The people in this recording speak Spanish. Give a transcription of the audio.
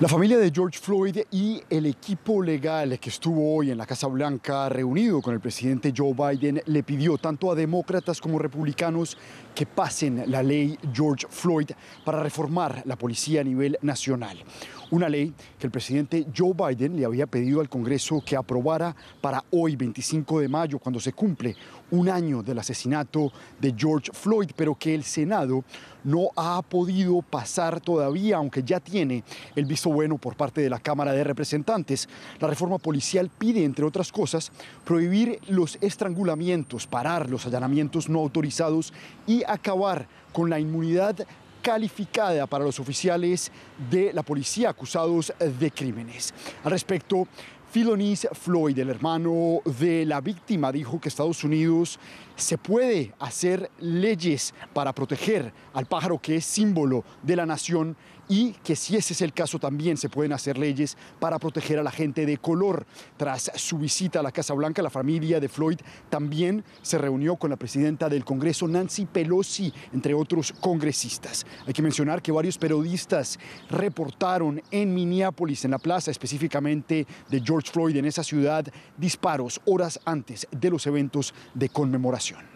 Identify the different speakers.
Speaker 1: La familia de George Floyd y el equipo legal que estuvo hoy en la Casa Blanca reunido con el presidente Joe Biden le pidió tanto a demócratas como republicanos que pasen la ley George Floyd para reformar la policía a nivel nacional una ley que el presidente Joe Biden le había pedido al Congreso que aprobara para hoy, 25 de mayo, cuando se cumple un año del asesinato de George Floyd, pero que el Senado no ha podido pasar todavía, aunque ya tiene el visto bueno por parte de la Cámara de Representantes. La reforma policial pide, entre otras cosas, prohibir los estrangulamientos, parar los allanamientos no autorizados y acabar con la inmunidad calificada para los oficiales de la policía acusados de crímenes. Al respecto, Philonis Floyd, el hermano de la víctima, dijo que Estados Unidos se puede hacer leyes para proteger al pájaro que es símbolo de la nación y que si ese es el caso también se pueden hacer leyes para proteger a la gente de color. Tras su visita a la Casa Blanca, la familia de Floyd también se reunió con la presidenta del Congreso, Nancy Pelosi, entre otros congresistas. Hay que mencionar que varios periodistas reportaron en Minneapolis, en la plaza específicamente de George Floyd, en esa ciudad, disparos horas antes de los eventos de conmemoración.